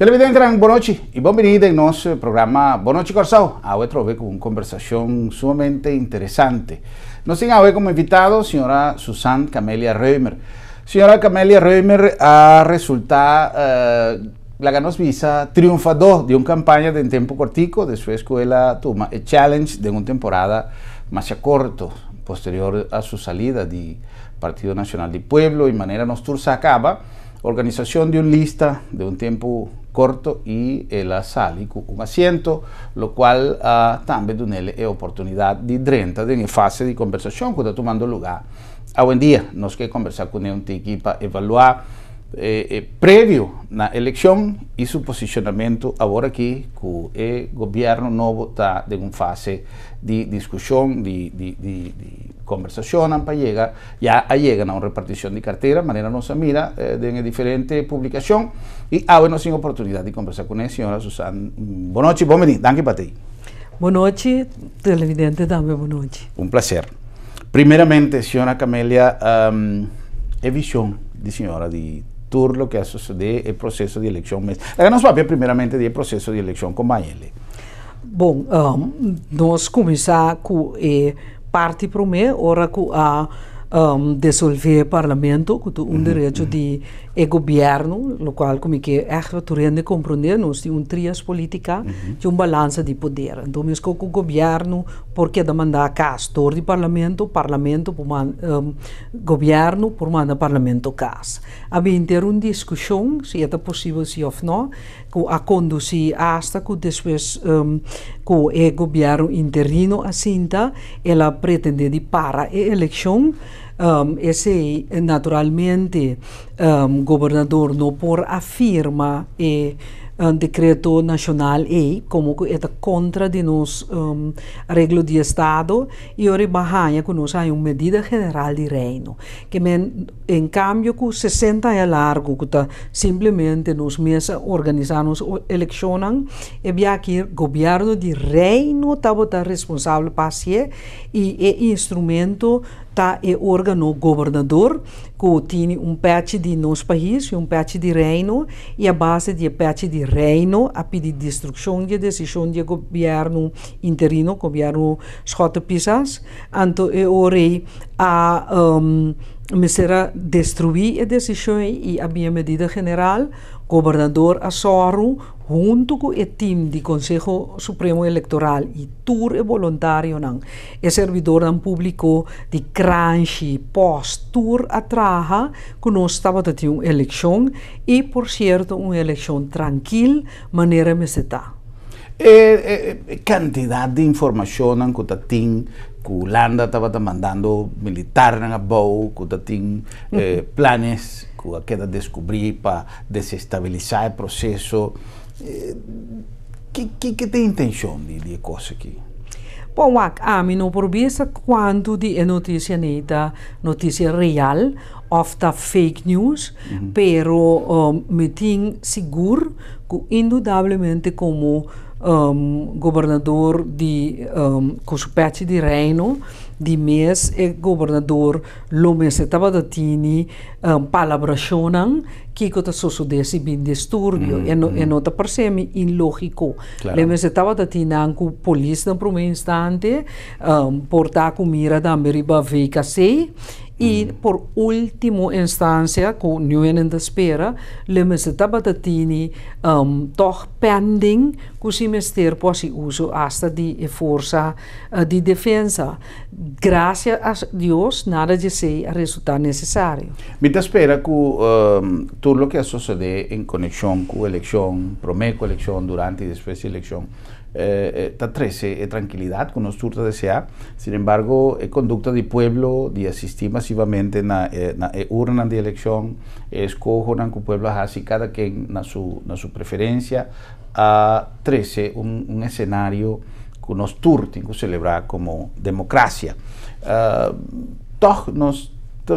Televidente, gran noite y y vindo programa Buenas noches Corsao. Hoy vez con una conversación sumamente interesante. Nos tiene hoy como invitado señora Susan Camelia reimer Señora Camelia reimer ha resultado eh, la la ganos visa triunfador de una campaña de un tiempo cortico de su escuela Tuma el Challenge de una temporada más corto, posterior a su salida del Partido Nacional del Pueblo y manera nos acaba organización de un lista de un tiempo corto y eh, la y un asiento, lo cual ah, también es una oportunidad de de de una fase de conversación quando tomando lugar a ah, buen día, nos que conversar con un equipo para evaluar eh, eh, previo la elección y su posicionamiento ahora aquí que el gobierno nuevo está en una fase de discusión, de conversacionam para chegar, já chegam a uma repartição de carteira, manera nos mira eh, de diferente publicación e ah, bueno, sin de conversar com a senhora Susana. Boa noite, bom dia, danke para ti. Boa noite, televidente também boa noite. Um prazer. Primeiramente, senhora Camelia, um, é visión de senhora de tour lo que é sucedido el processo de eh, eleição. La a va a ver primeramente del proceso de elección con Maele. Bom, um, ah, nós começamos com eh, parte para mim, ora que a um, dissolver mhm, mhm. o parlamento, que é um uhum, direito uhum. de e governo, no qual como é que é turende compreendemos de um trias política, uhum. de um balanço de poder. Então, mesmo que o governo, porque da mandar cá, estor de parlamento, parlamento, por man, um, governo, por mandar parlamento cá. Havia ter uma discussão, se é possível, se ou não, a conduzir hasta que depois um, com o governo interino assim ela pretende para a eleição um, esse naturalmente um, governador não por afirma e um, decreto nacional e como que está é contra de nos um, de Estado e ora é que nos há uma medida general de reino que men, em cambio que 60 é largo que tá simplesmente nos mesa organizar nos eleccionam e via que governo de reino tá botar responsável para si e, e é instrumento tá o órgano governador, que tem um parte de nosso país e um parte de reino, e a base de parte de reino, a pedir destruição de decisão de governo interino, governo Schota Pisas, anto e orei a um, me será destruir a decisão e a minha medida general, governador a Soro, junto com o time do Conselho Supremo Eleitoral e tour é voluntário não é servidor não público de crunch post tour atraja, que nós estava tendo uma eleição e por certo uma eleição tranquila maneira me se está é, quantidade de informação que tem que Landa estava mandando militar na Boa, que tem eh, planos que queda descobrir para desestabilizar o processo que, que, que tem intenção de, de coisa aqui? Bom, a mim não provisa é quando de é notícia neta, notícia real, ofta fake news, uhum. pero um, me tem seguro, que indudablemente como um, governador de um, Cospete de Reino, dimes e governador Lomes Tabadatini um, palabracionam que que tá sosso desse bem distúrbio mm, e no mm. e nota parece-me ilógico claro. Lomes Tabadatini anco polícia por um instante um, portar com mira da Meriba Veica sei Y por último instancia, con espera, en la espera, le tabatatini um, toch pending, così mester posi uso hasta di fuerza eh, de defensa. Gracias a Dios, nada de se resulta necesario. Mi espera spera ehm, que todo lo que ha sucedido en conexión con elección, promeco elección, durante y e después de elección, eh, 13 eh, e eh, tranquilidad con los surta desea, sin embargo, es eh, conducta de pueblo de asistir masivamente a eh, urna de elección, escojo con pueblo así cada quien na su, su preferencia, a 13 un, un escenario con los turcos celebrada como democracia. Ah, todos nos Então,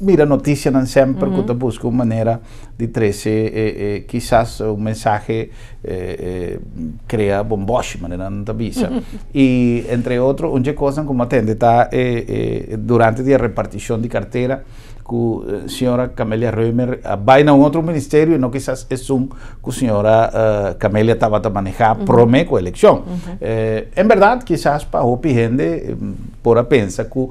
mira notícia, não sempre uh eu uhum. busca uma maneira de trazer, e, eh, e eh, quizás un mensaje eh, eh, crea bomboshi não non avvisa e entre outros é un coisa como atende, ta, tá, eh, durante a repartição de carteira ...que eh, señora señora Camelia Römer ah, ...vaya a un otro ministerio... ...y no quizás es un... que señora señora Camelia Camélia a manejar prome ...en quizás para o gente por a pensa que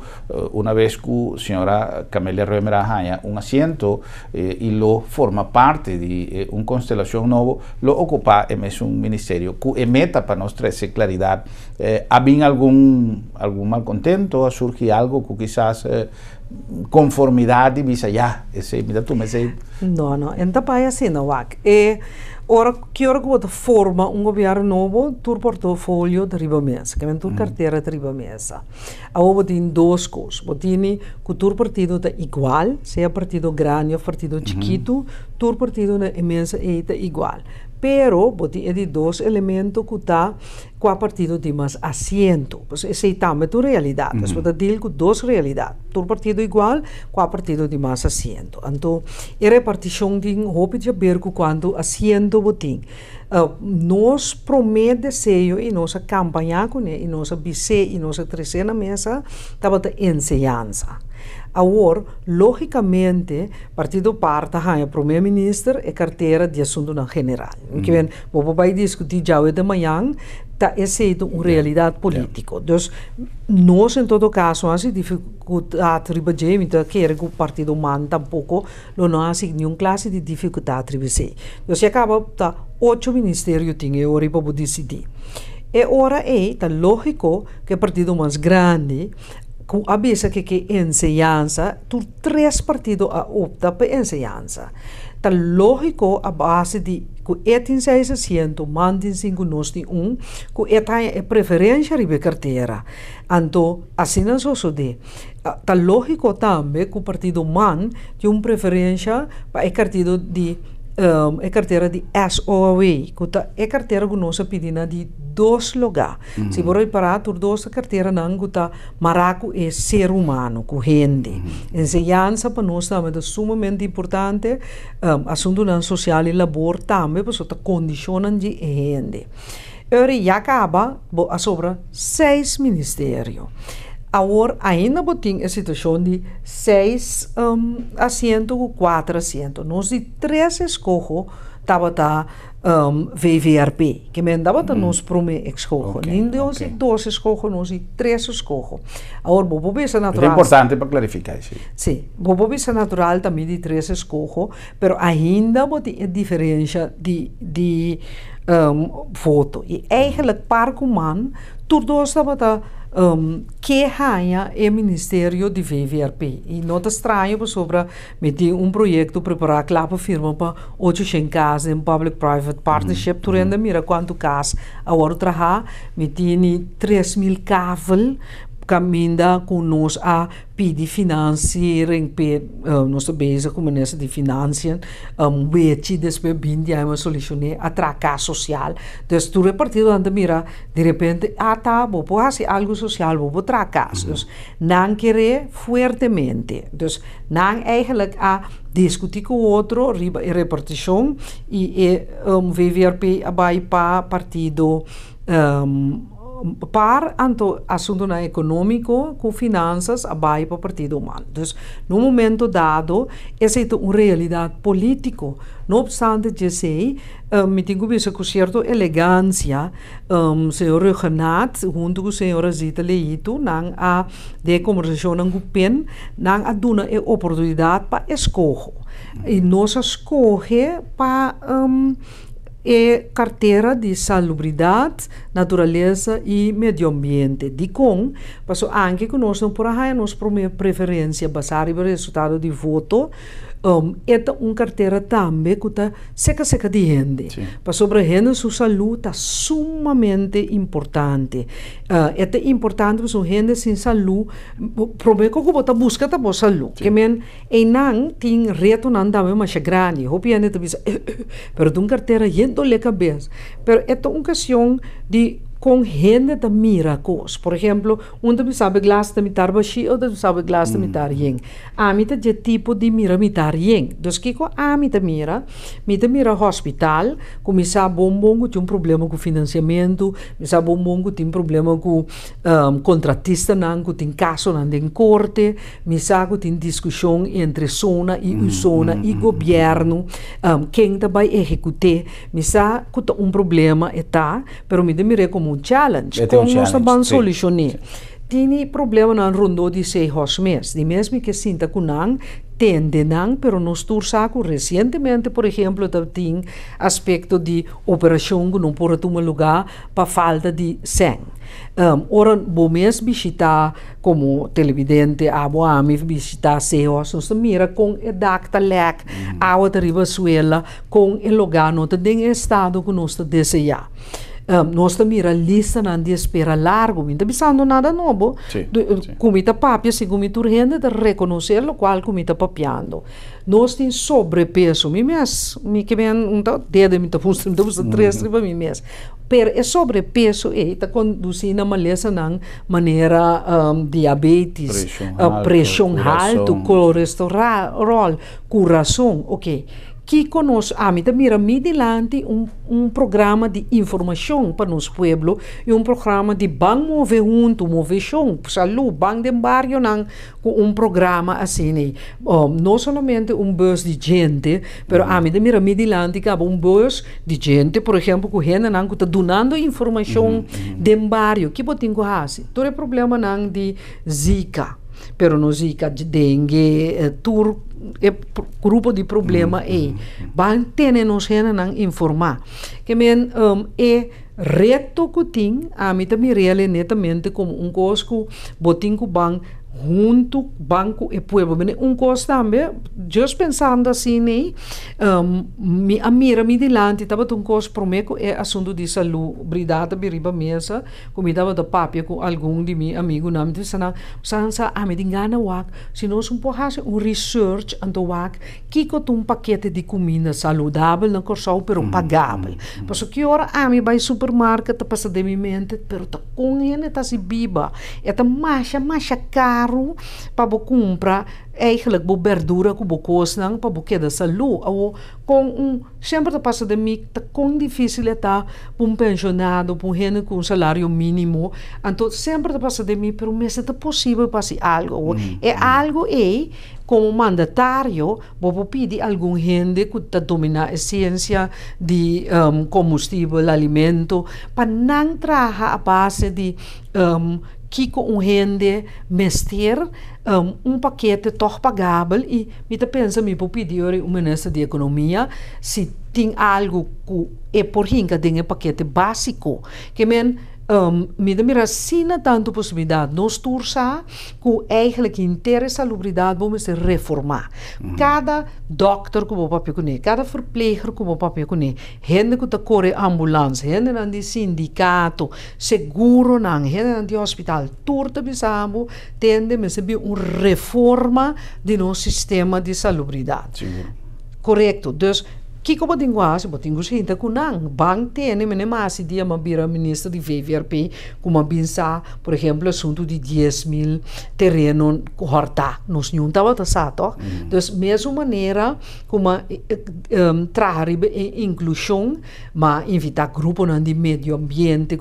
...una vez que señora Camelia Camelia Römer haya un asiento... eh, lo forma parte de eh, ...una constelación nueva... lo ocupa en es ministerio... que emeta meta para nosotros esa claridad... Eh, algún mal contento malcontento, surge algo que quizás eh, conformidade e bisa ya ese mira tu Não, não, então enta é assim não há e ora que ora que forma um governo novo tur portfólio de mesa, que vem tur mm. carteira de ribamesa a ovo tem duas coisas botini que tur partido está igual seja partido grande ou partido chiquito tur partido na imensa é eh, igual pero de dos elementos que está com a partido de mais asiento. Pues, aceitamos tu realidade, uhum. -huh. deal com duas realidades. Tu partido igual, com a partido de mais asiento. Então, a repartição de roupa de abergo quando asiento botim. Uh, eh, nós promete seio e nossa campanha, né, e nossa bice, e nossa terceira mesa, estava de enseñança. A logicamente, logicamente, partido parta ha, ah, a é primeiro-ministro e carteira de assunto na general. Hum. Que bem, uhum. o vai discutir já hoje de manhã, Está é uma realidade política. Yeah. Então, nós, em todo caso, há ah, dificuldade fazer, ah, então, quero que o partido humano tampouco, não há nenhuma classe de dificuldade fazer. Então, se acaba, tá, oito ministérios tinha o ribajem decidir. E ora é, está lógico que o partido mais grande com a vez que que enseñanza, tu três partidos a opta para enseñanza. Tá lógico a base de que é sei se siento mandin singu nos de un ku eta e preferência de carteira. então assim so so de. Tá lógico também que o partido man tem uma preferência para o partido de um, ehm, é carteira de SOA, tá. é carteira que nós pedimos de dois lugares. Uhum. Se mm-hmm. você reparar, por dois carteira não kuta maraco é ser humano, que rende. Uhum. Mm-hmm. Enseñanza para nós também é sumamente importante, um, ehm, assunto não social e labor também, porque está condicionando de rende. Ora, acaba a sobra seis ministérios. Agora ainda botin a situação de seis um, asiento ou quatro asiento. Nós de três escojo estava tá um, VVRP, que me andava a tá hum. nos prome escojo. Okay, Nem de okay. dois escojo, nós de três escojo. Agora, o bobo visa natural... É importante para clarificar isso. Sim, o bobo visa natural também de três escojo, mas ainda botin a diferença de... de um, ehm, foto. E eigenlijk Parkuman tornou-se ehm, a um, que ganha é Ministério de VVRP. E não é estranho sobre meter um projeto preparar lá para firma para 800 em casa em Public-Private Partnership, mm. Mm-hmm. durante mm-hmm. mira quanto caso a outra meter 3 mil cavalo, caminha com nós a pedir financiamento, per, uh, eh, nós bezig com nessa de financiering, eh, um beijo depois bem de uma solução a tracar social. Então, tu repartido anda mira, de repente, ah tá, vou fazer algo social, vou tracar. Então, mm-hmm. não querer fortemente. Então, não eigenlijk a discutir com o outro, repartição, e, e eh, um, VVRP vai para partido um, ehm, par anto assunto na né, econômico com finanças abai para o partido humano. Então, no momento dado, essa é uma realidade política. Não obstante, eu sei, um, eh, me tenho visto é com certa elegância, um, eh, senhor Renato, junto com a senhora Zita Leito, nang a de conversação nang gupen, nang a oportunidade para escolher. E nós escolher para... Um, eh, e carteira de salubridade, natureza e meio ambiente. De com, passou anche que nós não por aí nós nossa preferência baseada no resultado de voto, um, eta um carteira também que está seca seca de gente, Para sobre gente sua saúde está sumamente importante. Uh, eta importante para sua gente sem saúde, problema que você busca a sua saúde. Que men e não tem reto não dá mesmo mais grande. é ainda tá bisa, eh, eh, pero um carteira yendo a cabeça. é eta um ocasião de com renda de mira Por exemplo, onde me sabe glas da mitar bashi ou da sabe glas da mitar yeng. A mita de tipo de mira mitar yeng. Dos que com a mita mira, mita mira hospital, com me sabe bom que tem um problema com financiamento, me sabe bom que tem um problema com um, contratista não, que tem caso não tem corte, me sabe que tem discussão entre zona e mm. zona mm. e mm, governo, um, mm, mm. quem vai executar, me sabe que tem tá um problema está, pero mita de mira é como un challenge, e como nós vamos solucionar. Tini problema na rundo de seis meses, de mesmo que sinta kunang tende nang, pero nos tursaco recentemente, por exemplo, da tem aspecto de operação que não pode tomar lugar para falta de sen. Um, ora, bom mês visita como televidente, a boami visitar CEOs, nos mira com a dacta lec, hum. a outra riba suela, com o lugar, no não tem estado que nós desejamos um, nós mira lista na dia espera largo está pensando nada novo sí, comita papia se comita urgente de reconhecer lo qual comita papiando nós temos sobrepeso mi mes mi que bem um tal dedo mi tá fundo tá fundo três riba mi mes per é sobrepeso e tá conduzir na maleza nan maneira um, diabetes pressão uh, alto colesterol coração ok que conosco, ah, a mim também mediante um, um programa de informação para nos povo e um programa de bang mover junto, mover chão, salu, bang de barrio nan, com um programa assim, oh, né? um, não somente um bus de gente, pero a mim também mediante que um bus de gente, por exemplo, que gente nan que está donando informação uhum. de uhum. barrio, que botinho assim, todo é problema nan de zika pero nos ica de dengue, eh, tur é grupo de problema e ban tene nos hena nan informar que men um, e reto kutin a mi também reale netamente como um cosco botin ku bang junto banco e povo bene un cos tambe just pensando assim né um, mi, a mira mi dilanti tava un cos promeco é assunto de salu bridata biriba mesa comida da papia com algum de mi amigo nam de sana sansa a ah, me dingana wak sino sum po um research ando wak kiko tum paquete de comida saudável não corso pero pagável mm -hmm. passo que ora a ah, mi vai supermercado passa de mi mente pero tá com ele tá se biba é tá macha macha caro carro para bo compra eigenlijk bo verdura que bo para bo queda salu ou com sempre tá passa de mim tá difícil tá um pensionado um gente com salário mínimo então sempre tá passa de mim pero mês é possível fazer algo mm. é algo e como mandatário, vou pedir algum gente que tá domina a ciência de um, combustível, alimento, para não trabalhar a base de um, que com um rende mestre, um, um paquete toch pagável e me tá pensa me vou pedir o ministro de economia se tem algo que é por hinga tem um paquete básico que men um, middenmiddag zien tanto possibilidade de possibilidad nos tursa ku eigenlijk interes salubridade, vamos se reforma mm. cada dokter ku bopa pikune cada verpleger ku bopa pikune hende ku ta kore ambulância, gente nan di sindicato seguro nan hende nan di hospital turta bisambo tende a ser uma reforma di nosso sistema di salubridad Correto. Dus Kiko Botinguas, Botingus Hinta Kunang, Bang Tene, mais, Dia o ministro de VVRP, Binsa, por exemplo, assunto de 10 mil terreno horta, nos não estava tassado. Então, mesma mm. maneira, como um, trazer inclusão, mas invitar grupo de meio ambiente,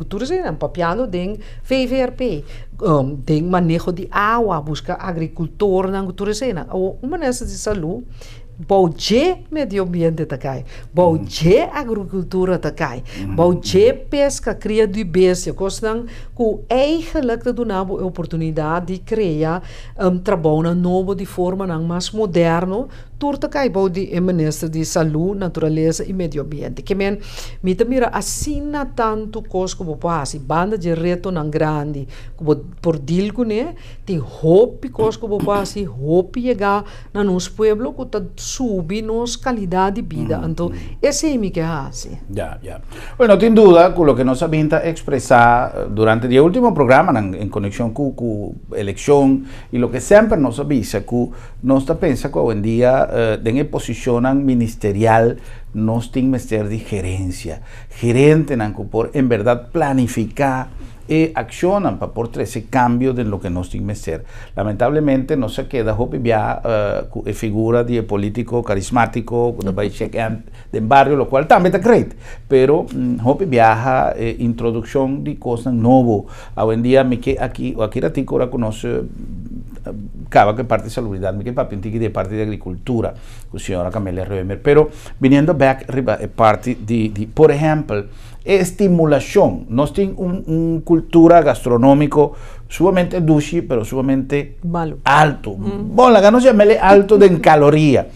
um papiano, tem VVRP, um, tem manejo de água, busca agricultor, na cultura, uma maneira de saúde, dia meio ambiente bom dia agricultura uhum. bom dia pesca cria de beestje. que o eigenlijk de dunabo é oportunidade de criar um trabalho novo de forma mais moderno turta kai bo di emanesa di salu naturaleza e meio ambiente que men mita mira assina tanto cos como pasi banda de reto nan grande como por dilgo né tem hopi cos como pasi hopi chega na nos pueblo que tá subi nos qualidade de vida então mm, mm. esse é mi que hace ya ya bueno sin duda com lo que nos avinta expresar eh, durante o último programa en, conexión com eleição elección y lo que siempre nos avisa que nos está pensa que hoy día uh, den posicionan ministerial no que ser de gerencia. Gerente por en verdad planifica y eh, accionan para por ese cambio de lo que no tiene ser. Lamentablemente no se queda hopi ya eh, figura de político carismático de barrio, lo cual también está great, pero hopi mm, viaja introducción de cosas nuevo. Hoy en día me que aquí o aquí ratico ahora conoce Cava, que parte de papi, un tiki de parte de agricultura, con pues, señora camelia Pero viniendo back arriba, eh, parte de, por ejemplo, estimulación. No tiene una cultura gastronómica sumamente dulce, pero sumamente alto. Mm. bueno, la ganancia mele alto de en caloría.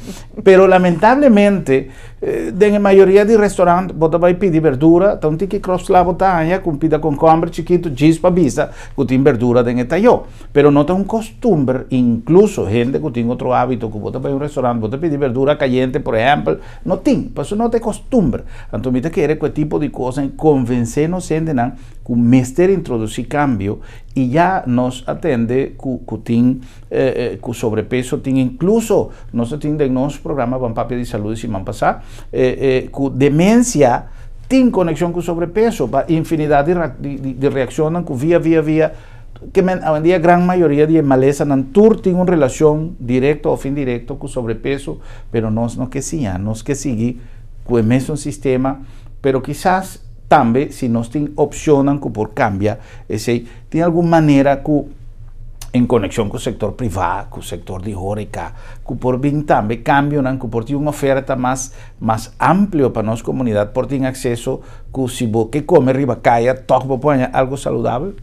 pero lamentablemente Eh, Den maioria de restaurantes, você vai pedir verdura, então tem que croslar a botanha, com pita com combra, chiquito, para bisa, que tem verdura estar etalhó. Pero não tem um costume, incluso gente que tem outro hábito, que você vai a um restaurante, você pedir verdura caliente, por exemplo, não tem, por isso não tem costume. Então, me quer que tipo de coisa, convencer não gente, não, que o mestre introduzir cambio e já nos atende que, que tem eh, que eh, sobrepeso, tem incluso, nós temos nosso programa Vampapia de Saúde semana passada, eh, eh demencia, tem conexión con sobrepeso, infinidad de, de, de vía vía, vía, que men, hoy día gran mayoría de maleza en tienen una relación directa o fin directo con sobrepeso, pero no no que no es que sigue con pues un sistema, pero quizás también si no tin opcionan por cambia, es decir, tiene alguna manera que en conexión con el sector privado, con el sector de con que por bem también cambiam, que por una oferta más más amplio para nuestra comunidad, por acceso acceso, que vos qué come riba calla, toca algo saludable,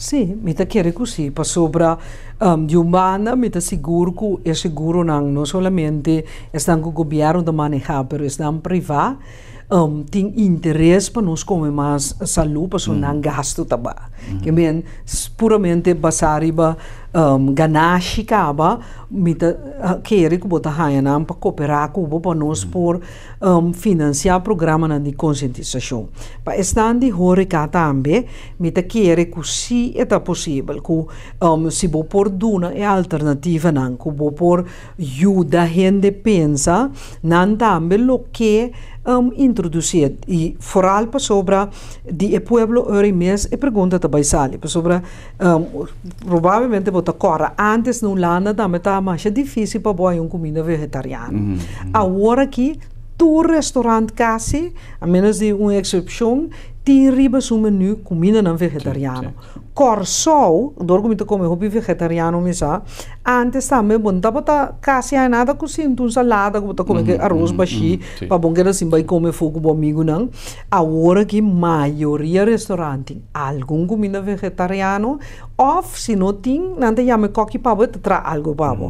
Sì, mita chiede così, per sopra um, ehm, di umana, mita sicuro che è sicuro non, non solamente stanno con il governo da manegare, però stanno privati, um, ehm, tem interesse para nós comer mais saúde, para mm. não gasto também. Mm. Que bem, puramente basariba um, ganache kaba mita kere ku bota hayanam pa cooperar com o pa nos por um, financiar programa na de conscientização pa estandi di hore ka tambe mita querer ku si eta possível ku um, si bo por duna e alternativa nan ku bo por ajuda gente pensa nan tambe lo que um, introduzir e foral para sobre de e pueblo hora e mês e pergunta também sale para sobre um, provavelmente botar cora antes não lá nada mas tá mais é difícil para boa um comida vegetariana mhm, mhm. uhum. agora aqui todo restaurante quase a menos de uma exceção tem riba um menu comida não vegetariana Κορσόου, το όργο το κόμμα, έχω πει βεγεταριάνο μισά, αν τεστάμε μποντα από τα κάσια ενάτα κουσίν του σαλάτα, που τα κόμμα και αρρώς μπαχή, παπών και να συμπάει κόμμα φόκου που αμίγουν αν, αγόρα και μαγιορία ρεστοράντι, αλγούν κουμίνα βεγεταριάνο, off sino ting nante yame koki pabo tetra algo pabo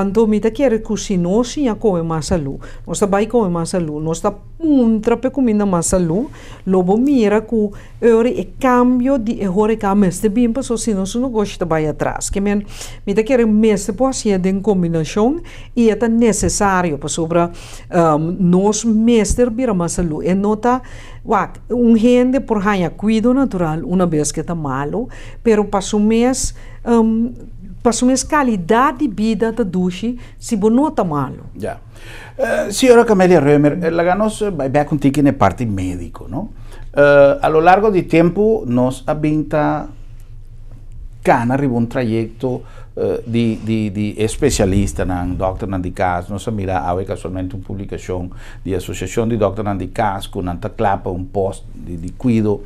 anto mita kere kusino siya come masalu nosta bai come masalu nosta puntra pe kumina masalu lobo mira ku ore e cambio di e hore ka mest se bimpos ou sino se não gosta vai atrás. Que men, me da querer mês de paciente em combinação e é necessário para sobre um, nós mestre vira mais saúde. E nota, uac, um gente por ganhar cuido natural uma vez que está malo, pero para o mês um, para uma qualidade de vida da dushi se não está malo. Já. Yeah. Uh, senhora Camélia Römer, eh, ganos vai ver contigo na parte médico, não? Uh, eh, a lo largo de tempo nós abinta Cana arriva un tragitto eh, di, di, di specialista, un doctor di caso, non si mira aveva casualmente una pubblicazione di associazione di doctor di casco, un club, un post di, di guido,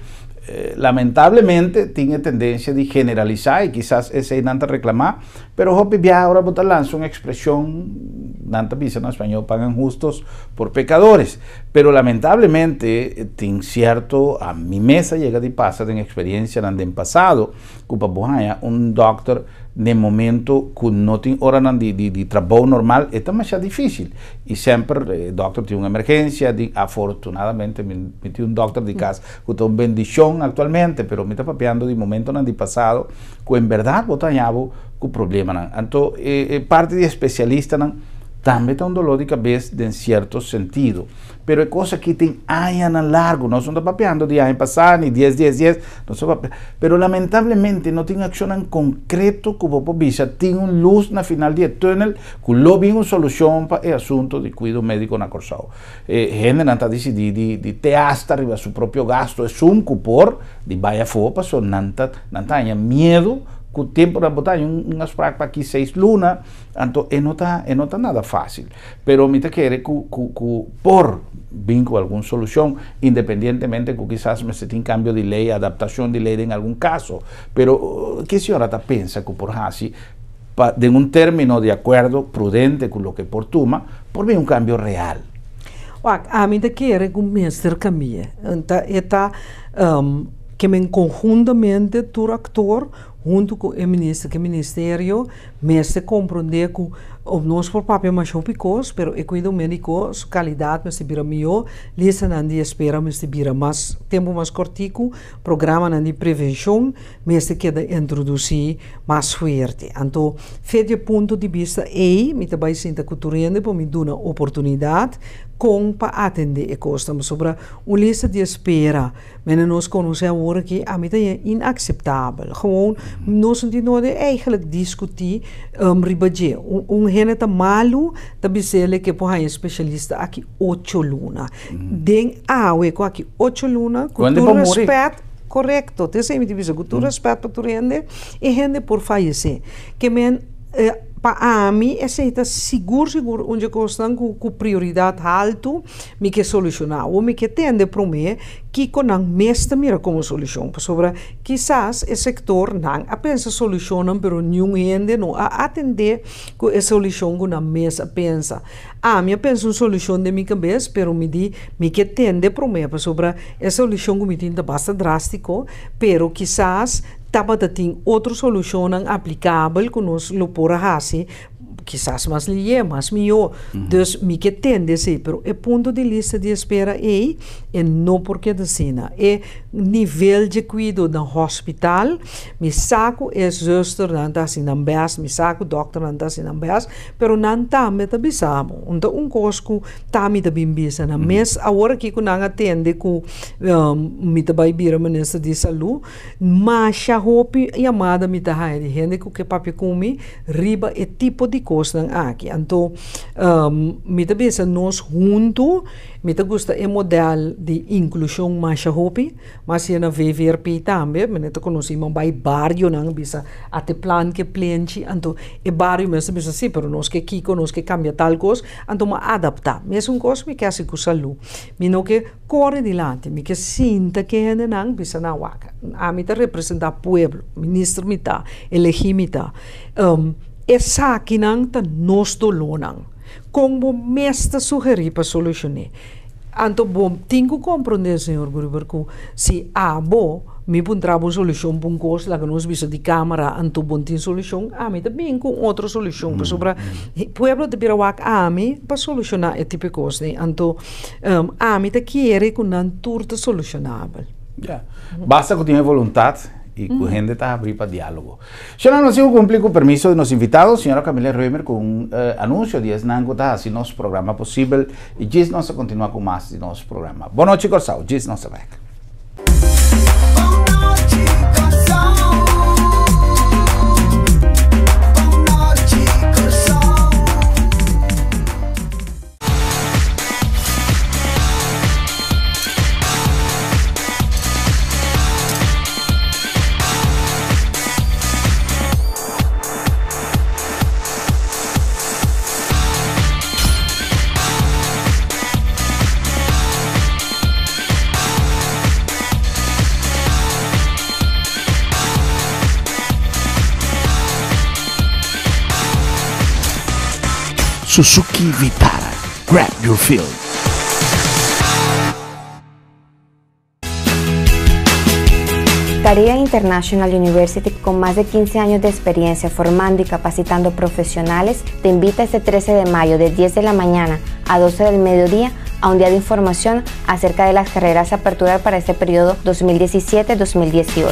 Eh, lamentablemente tiene tendencia de generalizar y quizás ese es nanta reclamar, pero Hopi Via ahora botar lanza una expresión, nanta en español, pagan justos por pecadores, pero lamentablemente, tiene eh, cierto, a mi mesa llega de pasar en experiencia en pasado, cupa un doctor no momento kun não tem nan de de trabalho trabaho normal é mais difícil e sempre eh, doctor tem uma emergência de afortunadamente me me tem um doctor de mm. casa que tem uma bendição actualmente mas me está papeando de momento nan di pasado que em verdade botanhavo que problema então parte de especialista nan un metaondológica de en en cierto sentido. Pero hay cosas que tienen años a largo, no son papeando de en ni ni 10, 10, 10, no Pero lamentablemente no tienen acción en concreto que visa, tienen luz luz na final de túnel, que logo una solución para el asunto de cuidado médico na Corsao. Eh, Generan está decidida, de, de hasta arriba su propio gasto, es un cupor de vaya fopa, son nanta, miedo, miedo con tiempo de da unas umas para aquí seis lunas, entonces eh, eh, no está nada fácil. Pero me quiere que, por bingo alguna solución, independientemente que quizás me se en cambio de ley, adaptación de ley en algún caso, pero oh, ¿qué señora está pensa que por así, de un término de acuerdo prudente con lo que por Tuma, por mí un cambio real. a mí te que un mestre entonces Está, que men conjuntamente todo actor junto com o eh, ministro que o ministério mestre compreender que o nosso por papel é mais show picos, pero e cuido médico sua qualidade mas se vira melhor, lista nandi espera mas se vira mais tempo mais cortico, programa nandi prevenção, mas se queda introduzir mais forte. Então, fede ponto de vista e me também sinta culturando para me dar uma oportunidade para atender a costume sobre o lista de espera. Mas nós conhecemos que a mita é inaceitável. Gewoon, nós não eigenlijk discutir um ribadje. Um, um rene está malu, tá bisele que porra é especialista aqui ocho luna. Mm. a awe com aqui ocho luna, cultura é respeito correto. Tem sempre divisa cultura uhum. respeito para tu rende e rende por falecer. Que men eh, a mim aceita seguro, seguro, onde eu estou com, com prioridade alto, me que solucionar, ou me que tende para mim kiko ng mesta mira como solução. Sobre quizás o setor não apenas soluciona, pero nenhum ende não a atender com a eh, solução que na mesa pensa. Ah, minha pensa uma solução de minha cabeça, pero me di me que tende problema sobre a solução que me tinta bastante drástico, pero quizás tapa da ting outro solução aplicável que nós lo por assim quizás más lié, más mío. Mm -hmm. Dus mi que tende pero el ponto de lista de espera é, e não porque da sina, é nível de cuido no hospital, mi saco é zuster não está assim não bes, mi saco doctor não está assim não bes, pero não está me tá bisamo. Então um cosco tá me tá bem bisa na mes, agora que com não atende com um, mi tá vai vir a ministra de saúde, mas a roupa e amada mi tá aí de rende que papi comi riba é tipo de aqui. Então, um, me tá pensa junto, me tá gosta é modelo de inclusão mais hopi, mas se na VVRP também, me tá conhecemos by barrio não bisa até plan que plente, então é barrio mesmo bisa sim, pero nos que aqui nos que cambia tal coisa, anto ma adapta, Mesmo coisa me quer se com salu. mino que corre de lante, me que sinta que ainda não bisa na waka. Amita representa tá pueblo, ministro mita, tá, elegi Um, aqui não tá nos dolonang. como mo mesta sugeri pa solusyon Anto bom, tingo comprender, senhor Gruber, que se a bo, me encontrava solução para um cos lá que nós vimos de câmara, anto bom tinha solução, a mim também com outra solução, para mm, sobre mm. pueblo de Pirawak, a mim, para solucionar esse tipo de coisa, Anto, um, a mim tá querer que não turta solucionável. Yeah. Basta que tenha vontade, y uh -huh. gente está abrir para diálogo. Yo no sigo cumplir con permiso de los invitados, señora Camila Römer, con un eh, anuncio 10 Esnangota, así nos programa posible y gis se continúa con más de nuestro programa. Boa noite, Corsal. Gis se vai. Suzuki Vitara. Grab your field. Caribbean International University, con más de 15 años de experiencia formando y capacitando profesionales, te invita este 13 de mayo de 10 de la mañana a 12 del mediodía a un día de información acerca de las carreras a para este periodo 2017-2018.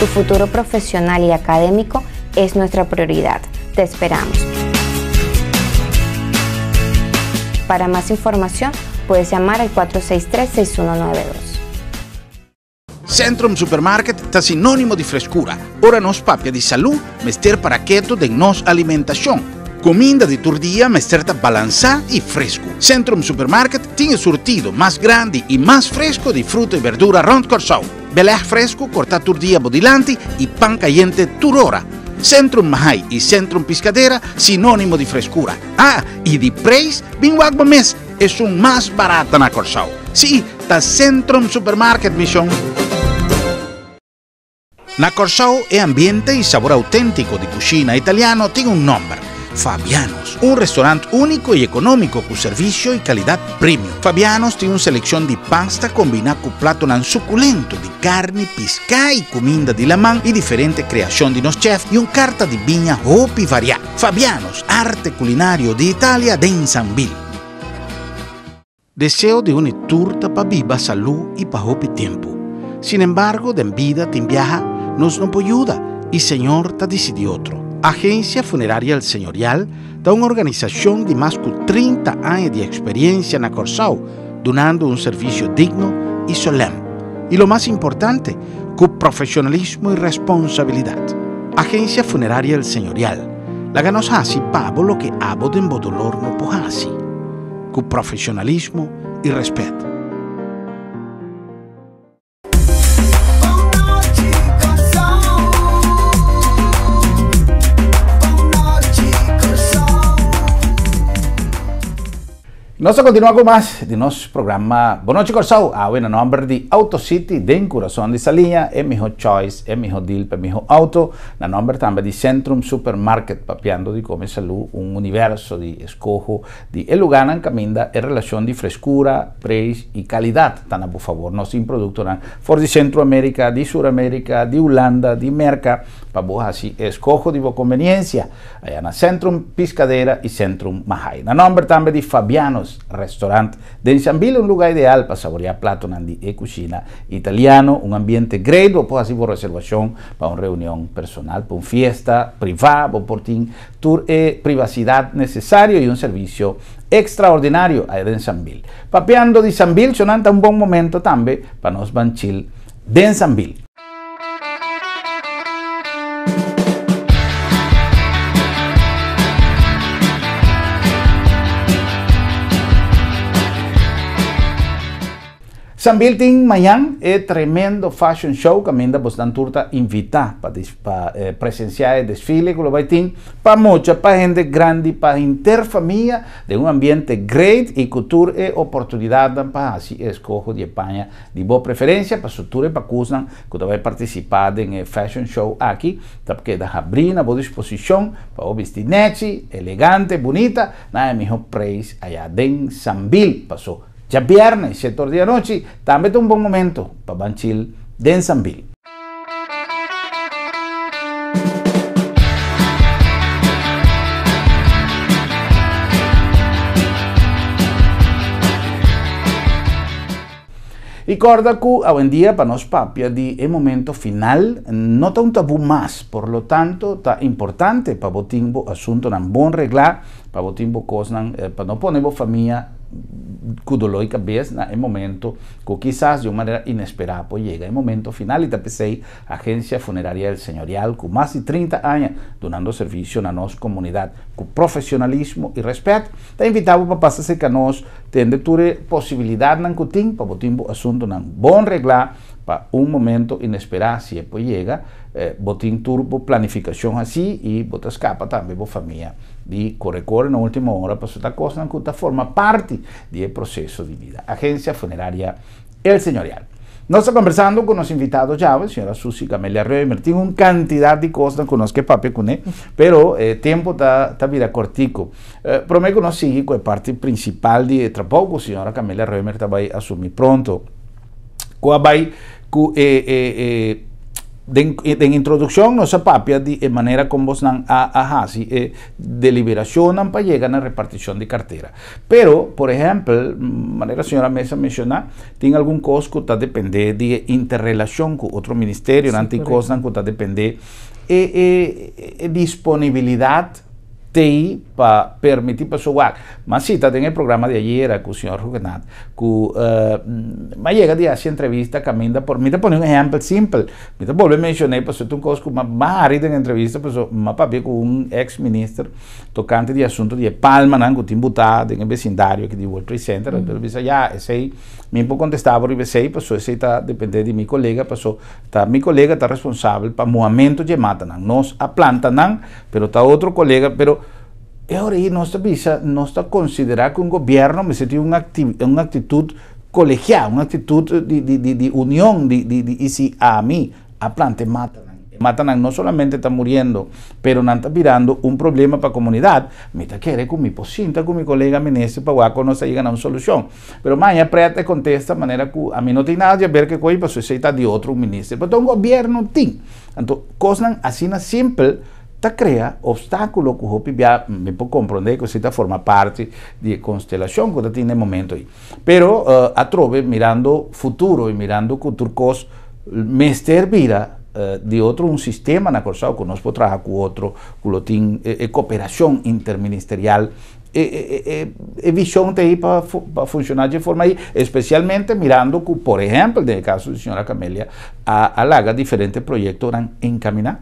Tu futuro profesional y académico es nuestra prioridad. Te esperamos. Para más información puedes llamar al 463-6192. Centrum Supermarket está sinónimo de frescura. Ora nos papia de salud, mester paraqueto de nos alimentación. Comida de turdía mesterta certa y fresco. Centrum Supermarket tiene surtido más grande y más fresco de fruta y verdura Rond Corsau. fresco, corta turdía bodilante y pan caliente turora. Centrum Mahai y Centrum Piscadera, sinónimo de frescura. Ah, Y de price, bem es un é barato na sí, está Centrum Supermarket Mission. Na es ambiente y sabor auténtico de cucina italiano tiene un nombre. Fabianos, un restaurante único y económico con servicio y calidad premium. Fabianos tiene una selección de pasta combinada con plato tan suculento de carne, pizca y comida de la man y diferente creación de los chefs y un carta de viña hopi variada. Fabianos, arte culinario de Italia de Insambil. Deseo de una tour para viva salud y para hopi tiempo. Sin embargo, de en vida te viaja, nos no ayuda y Señor te decide otro. Agencia Funeraria El Señorial da una organización de más de 30 años de experiencia na Corsao, donando un servicio digno y solemne, y lo más importante, con profesionalismo y responsabilidad. Agencia Funeraria El Señorial, la que nos hace lo que abo de dolor no así, con profesionalismo y respeto. Nosotros continuamos con más de nuestro programa noches, Noite ah a buen nombre de Auto City de Corazón de Salina, es mi choice, es mi deal es mi auto, En nombre también de Centrum Supermarket, papeando de come salud un universo de escojo de el lugar en caminda en relación de frescura, precio y calidad, tan a por favor, no sin producto for de Centroamérica, de Suramérica, de Holanda, de Merca, para vos así escojo de conveniencia, allá en Centrum Piscadera y Centrum Mahai. En nombre también de Fabiano Restaurante Restaurant de es un lugar ideal para saborear platos y cocina italiano, un ambiente great, para hacer reservación para una reunión personal, para una fiesta privada, por tour e privacidad necesario y un servicio extraordinario a en Sambil. Papeando de Sambil, sonanta un buen momento también para nos banchil de Sambil. San Biltin, manhã, é tremendo fashion show que ainda vos dan turta invitar para, eh, presenciar o desfile que vai ter para muita, para gente grande, para interfamília, de um ambiente great e cultura e oportunidade para assim escolher de Espanha de boa preferência para estrutura e para Kuzan, que vai participar do fashion show aqui, porque da Sabrina na boa disposição para o vestir elegante, bonita, na melhor preço allá de San Bil, passou Ya viernes, de la noche, también es un buen momento para Banchil de Y recuerda que hoy en día para nos papia di el momento final no está un tabú más, por lo tanto está importante para botimbo asunto nan bon reglar, para botimbo cosas eh, para no la familia lo que ves en el momento que quizás de una manera inesperada pues llega el momento final Y tapecei a Agencia Funeraria del Señorial, con más de 30 años, donando servicio a nuestra comunidad con profesionalismo y respeto. te invitamos para pasarse se de nós posibilidad posibilidad possibilidade nan un para asunto assunto nan buen para un momento inesperado después llega, eh, botín turbo, planificación así y botas escapa también por familia. Y corre-corre en última hora para otra cosa que forma parte del proceso de vida. Agencia Funeraria El Señorial. Nos está conversando con los invitados ya, pues, señora Susi Camelia Reimer. tiene una cantidad de cosas con las que papi con pero el eh, tiempo está, vida cortico. Eh, prometo que nos con la parte principal de poco señora Camelia Reimer, que va a asumir pronto. ¿Cuál va a en eh, eh, eh, introducción, introducción se papia de manera como vos a, deliberación para llegar a repartición de cartera. Pero, por ejemplo, mm, manera señora Mesa menciona, tiene algún costo que depende de interrelación con otro ministerio, sí, anticostan que depende de eh, disponibilidad TI para permitir para eso Masita en el programa de ayer con el señor Rugenat que eh, llega de hacer entrevista caminda por mí te pone un ejemplo simple me te mencioné, a mencionar pues es un cosa que más, más en entrevista pues más papi con un ex ministro tocante de asuntos de Palma ¿no?, que butada en el vecindario que de World Trade Center mm dice ya ese mismo contestaba por ese pues ese está depende de mi colega pues está mi colega está responsable para movimiento de matan nos aplantan pero está otro colega pero y ahora no se está non que un gobierno tiene siente una actitud una una de de unión, de de de y a mí a plante matan, matan, no solamente está muriendo, pero no está mirando un problema para la comunidad. Me está quiere con mi pocinta, con mi colega ministro, para guaco no se llegan a una solución. Pero mañana Preta contesta de manera que a mí no tiene nada que ver qué pasa para está de otro ministro. Pero un gobierno tiene. Entonces, cosas así simple crea obstáculo que ya mm, me puedo comprender que cierta forma parte de constelación que tiene momento ahí. Pero eh, a trove, mirando futuro y mirando que turcos me vira eh, de otro un sistema na corsao que nos otro, que lo eh, cooperación interministerial e, visión de para, funcionar de forma ahí, especialmente mirando, por ejemplo, en el caso de señora Camelia, a, a Laga, diferentes proyectos eran encaminar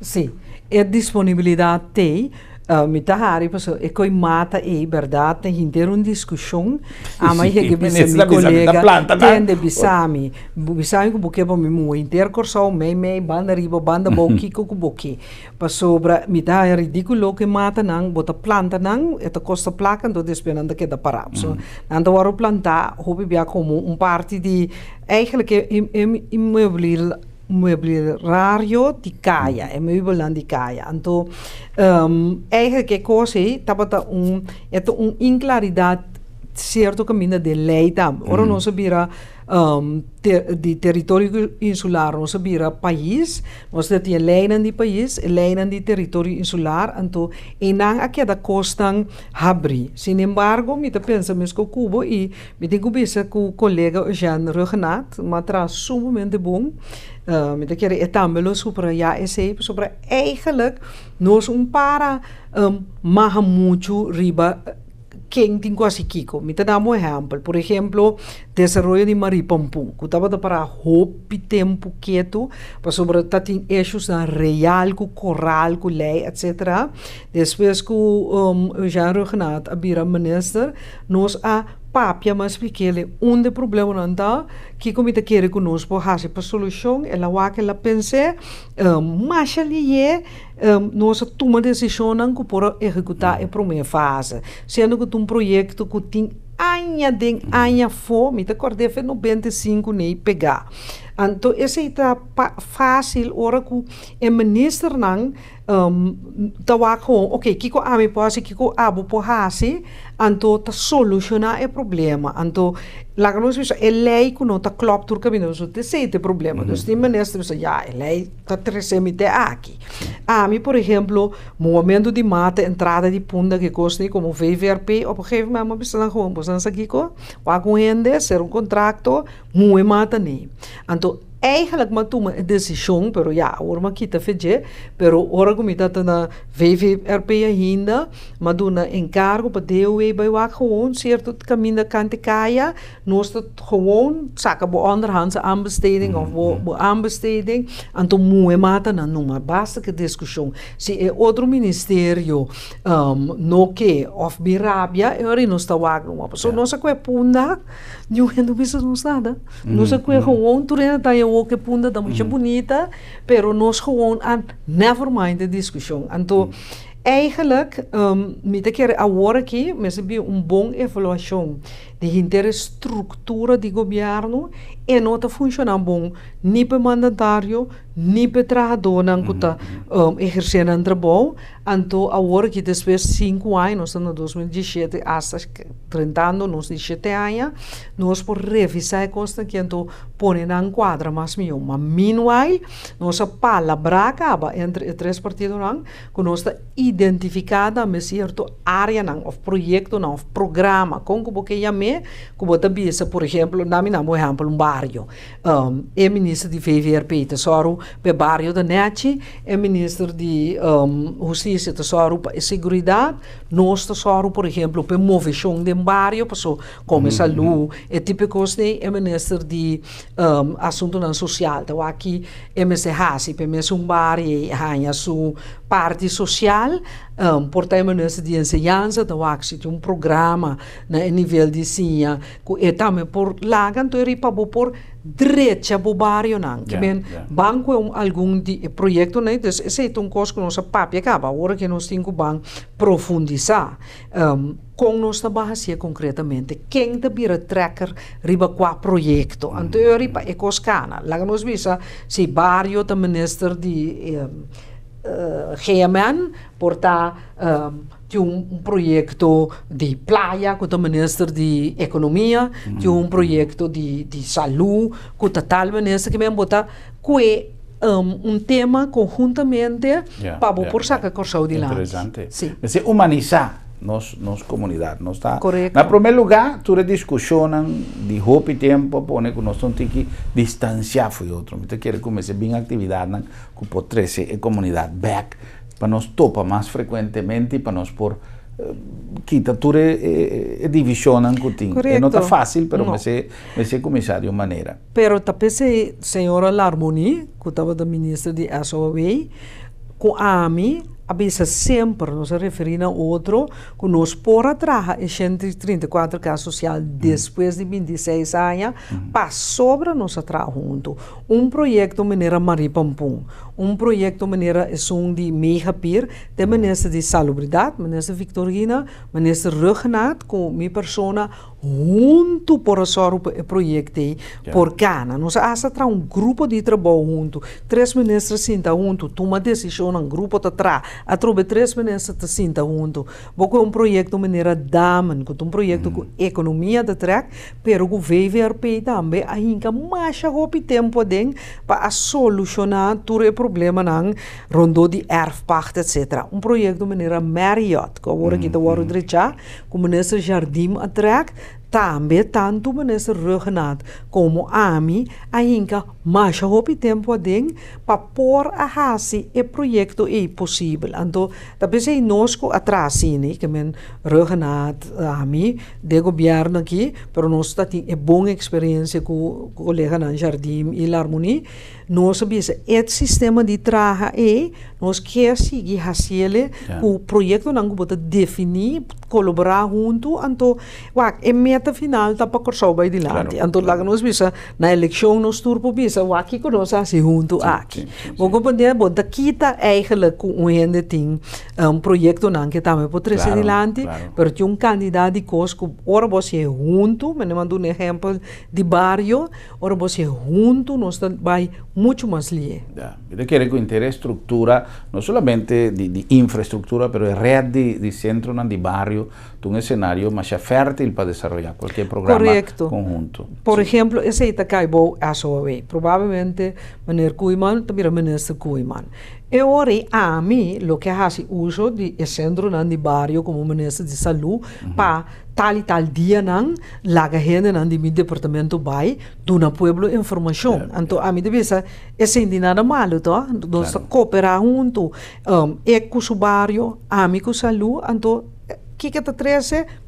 Sí. e disponibilidade tem, Uh, met de haren persoon. Ik kon mata e verdade, tem inteiro um discussão. A mãe que pensa mi colega tende bisami, mi com buque para mim intercorção, mei mei banda riba banda boqui com buque. Para sobra me dá é ridículo que mata não, bota planta não, eta costa placa do despenando que da parar. So, mm. anda waro plantar, hobby bia como um parte de eigenlijk immobilier meubelario de Kaya, en é meubelland de Kaya. Então, um, eigenlijk é que hoor ze, dat um é a um inklaridad certo caminho de leidam. Ora hum. não sabira um, ter, de território insular, não sabira país, nós tinha lijnen de país, lijnen de território insular, então, e não aqui é da costa abri. Sin embargo, me tá pensa mesmo com Cuba e me tem conversa com o colega Jean Rognat, mas traz sumamente bom, um, ehm, de kere etamelo sobre ya ese sobre eigenlijk nos un para um, ehm, maha mucho riba quem tem quase kiko. Me dá um exemplo. Por exemplo, desenvolvimento de maripampu Que estava para roupa tempo quieto, para sobre tá tem eixos na real, com coral, com lei, etc. Depois que o um, Jean Regnat, a Bira Minister, nós a papia mas pequele onde problema não está que como te quer nos por fazer para solução ela o que ela pensa um, mas ali é um, nossa toma decisão não que por executar a ehm, ehm, primeira fase sendo que um projeto que tem anha den mm. anha fome te cordei 95 nem pegar então essa é fácil ora que o ministro não um, tawak ho okay kiko ami po si kiko abu po ha anto ta solutiona e problema anto lagano si sa lei kuno ta klop tur kamino so te sei problema mm -hmm. dos ti manestro sa ya lei ta tresemi te aqui ami por exemplo momento de mata entrada de punda que costa como VVRP o por exemplo mama bisan ho bosan sa kiko wa kun hende ser un contrato mu mata ni anto eigenlijk maar toen een decision, pero ja, hoor maar kita fedje, pero ora comita te na VVRP ainda, maar doen een encargo pa DOE bij waar gewoon certo caminho da kante kaya, nós dat gewoon zaken bo onderhandse aanbesteding of bo, uhum. bo aanbesteding, en toen moe mata na numa basta que discussão se é outro ministério um, no que of Birábia, eu não estou a uma pessoa, nossa que é punda, New não usada. Nusa kue hong tu rena tem wo que punda da muito bonita, pero nós, hong an never mind the discussion. Anto mm. Eigenlijk, um, ehm, met een keer agora mas hebben um bom evolução de estrutura de governo e não está funcionando bom nem para mandatário, nem para trabalhador não está um, mhm. exercendo um trabalho. Então, agora que depois de 5 anos, 2017, até 30 anos, nos 17 anos, nós por revisar a coisa que então põe na quadra mais melhor. Mas, meanwhile, nossa er palavra acaba entre três partidos, não, com nossa ideia identificada uma certo área não, ou projeto não, ou programa, com que porque já me, como também se por exemplo, na minha mãe exemplo um barrio, um, é ministro de VVRP, tesouro, o barrio da Nete, é ministro de um, Justiça, tesouro, e Seguridade, nós tesouro, por exemplo, o movimento de um barrio, passou como saúde, uhum. é típico de é ministro de um, assunto não social, então aqui é me se hasi, pe me um barrio, hanya sua parte social um, portamos-nos de ensinança da UACSI, um programa né, nível de que e também por lá, então eu ripa por direita do barrio, não, que yeah, yeah. banco é um, algum de, projeto, né, então esse é um cosco que nós papi acaba, agora que nós temos que banco profundizar, um, com nós trabalhamos concretamente, quem da vira tracker riba qual projeto, então eu ripa é coscana, lá nós visa, se barrio da ministra de... Um, eh, Heeman porta ehm, de um projeto de praia com o ministro de economia, de um hum. projeto de, de saúde com o tal ministro que mesmo botar que um, é, ehm, um tema conjuntamente yeah, para yeah, por sacar yeah. com a Saudi Interessante. Sim. Mas é humanizar nos, nos comunidade. Nós está Correto. Na primeiro lugar, tudo discussionam de roupa e tempo, pone que nós temos que distanciar foi outro. Então, quer começar bem atividade, né, que pode 13 a comunidade back, para nós topa mais frequentemente, para nós pôr eh, quita tudo eh, eh, e, e divisionam com Não tá fácil, mas não. Se, mas se começar de uma maneira. Pero talvez a senhora Larmoni, que estava da ministra de SOA, com a AMI, a vezes sempre nos referindo a outro que nos por atrás em 134 casos social hum. depois de 26 anos, uhum. para sobre nos atrás junto. Um projeto Mineira Maripampum um projeto maneira som de mega pir, de maneira de salubridade, maneira de Victorina, maneira de Ruggenat, com minha persona, junto para só o projeto yeah. por cana. Nós asa tra um grupo de trabalho junto, três ministros sinta junto, toma decisão um grupo tá tra, a trobe três ministros te sinta junto. porque um projeto maneira damen, com um projeto mm. com economia da track, pero o VVRP também ainda mais a tempo den para solucionar tudo problemen rondom die erfpacht, etc. Een project door meneer Marriott. Ik hoor dat het wordt mhm, mhm. er Jardim Também tanto nesse regnado como a mim, ainda mais houve tempo adem para pôr a raça e projeto é possível. Então, também nós que atrasar, né, que men regnado a mim, de governo aqui, pero nós tá tem é boa experiência com o colega na Jardim e la Harmonia, nós sabemos esse sistema de traga e nós quer seguir a yeah. o projeto não que definir colaborar junto, então, uá, a meta final está para correr sobre adiante. Claro, então, claro. lá nós visa, na eleição nós turbo visa, o aqui conosco assim junto sim, aqui. Ah, Vou compreender, bom, daqui está eigenlijk um gente tem eh, um projeto não que também pode trazer claro, adiante, claro. porque um candidato de cosco, ora você é junto, me mandou um exemplo de barrio, ora você é junto, nós vai muito mais lhe, Yeah. Eu quero que a estrutura, não somente de, de infraestrutura, mas rede de, de centro, não de barrio, escenario, escenario más fértil para desarrollar cualquier programa Correcto. conjunto. Por sí. ejemplo, ese Itacaibo Provavelmente, probablemente Maner Kuiman, o Ministro Kuiman. E ora a mim, lo que hace uso de centro nan de barrio como ministro de saúde para tal e tal dia nan laga gente nan de mi departamento vai dona pueblo informação. Claro. Então a mim deve ser esse indi nada malo, tá? Ah? Nós claro. cooperar junto, um, é com o barrio, amigo saúde, então que que te trae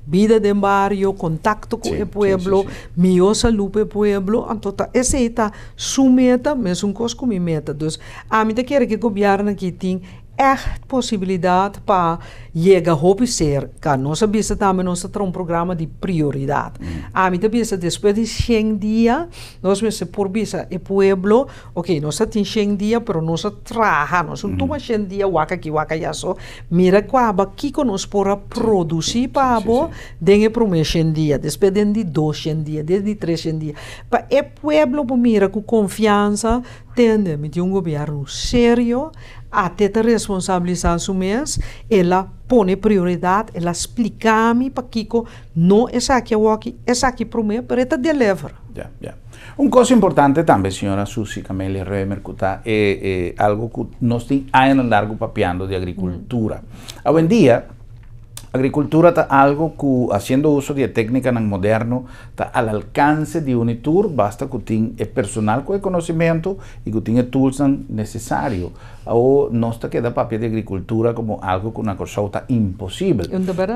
vida de barrio, contacto com sí, el pueblo, sí, sí, mi salud el pueblo. Entonces, esa es su meta, mas un cosa minha meta. Então, a mí te quiere que o governo que tem echt é possibilidade pa llega a ser ka nosa bisa tame nosa tron programa di prioridad mm. ami ta bisa después de 100 dia nos bisa por bisa e pueblo ok nosa tin 100 dia pero nosa traha nosa mm. tuma 100 dia waka ki waka yaso mira kwa ba kiko nos pora produci pa bo denge prome 100 dia después de di 200 dia desde 300 dia pa e pueblo bo mira ku confianza tende mi un gobierno serio ...a te responsabilizar su mes, ella pone prioridad, ella explica a paquico para Kiko, ...no es aquí a aquí... ...es aquí para mim, pero este Un cosa importante también, señora Susi Camelia Rebe Mercutá, eh, eh, algo que no está ...en en largo papeando de agricultura. Hoy día, Agricultura está algo que, haciendo uso de técnica en moderno, está al alcance de un tour, basta que tenga personal con el conocimiento y que tenga tools necesarios. O no está queda papel de agricultura como algo que una cosa está imposible.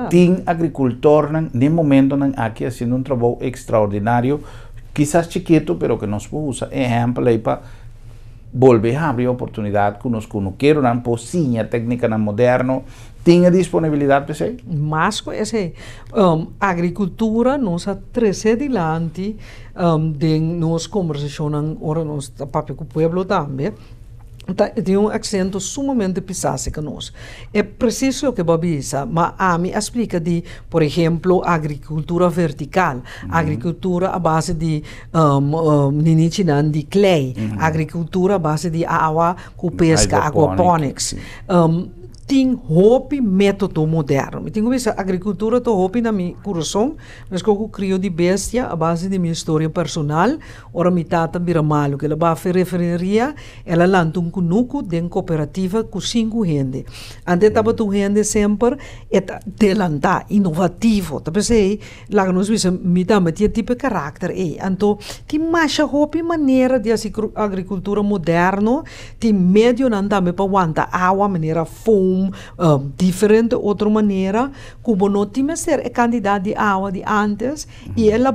Tiene agricultor en este momento aquí haciendo un trabajo extraordinario, quizás chiquito, pero que nos usa ejemplo para volver a abrir oportunidad que nos que no quieren, técnica en moderno, tinha disponibilidade para isso Mas com esse, um, agricultura nos traz adiante, um, de nós conversamos agora com o povo também, tá, tem um acento sumamente pesado que nós. É preciso o que Bobby diz, mas a mim explica de, por exemplo, agricultura vertical, uhum. agricultura à base de um, um, de clay, uhum. agricultura à base de água com pesca, aquaponics. Um, tem roupa método moderno. Me tenho essa agricultura do roupa na minha coração, mas que eu crio de bestia a base de minha história personal. Ora me tata malo que ela vai fazer referência, ela lança um conuco de cooperativa com cinco gente. Antes estava tu gente sempre é delanta inovativo. Tá pensei, lá que nós vimos me dá uma tipo de carácter. E então tem mais roupa maneira de agricultura moderno, tem meio não dá me para aguentar água maneira fumo um, um, diferente, outra maneira, como não tinha ser a é quantidade de água de antes e uhum. é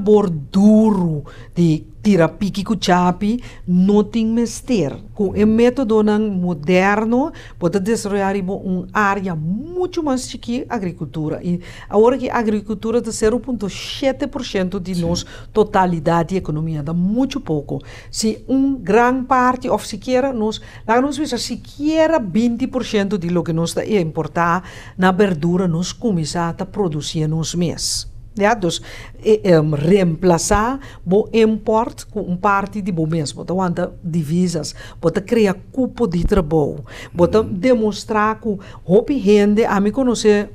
duro de tira piki kuchapi nothing mester. Com o método moderno, pode desenvolver uma área muito mais que a agricultura. E agora que a agricultura está 0,7% de nossa totalidade de economia, dá muito pouco. Se um grande parte, ou sequer nós, lá nós vemos sequer 20% de lo que nós importar na verdura, nós começamos a nos meses. Ja, dus reemplaçar o import com parte de bom mesmo. Então, anda divisas. Bota criar cupo de trabalho. Bota mm. demonstrar que hopi rende. A mim conhecer,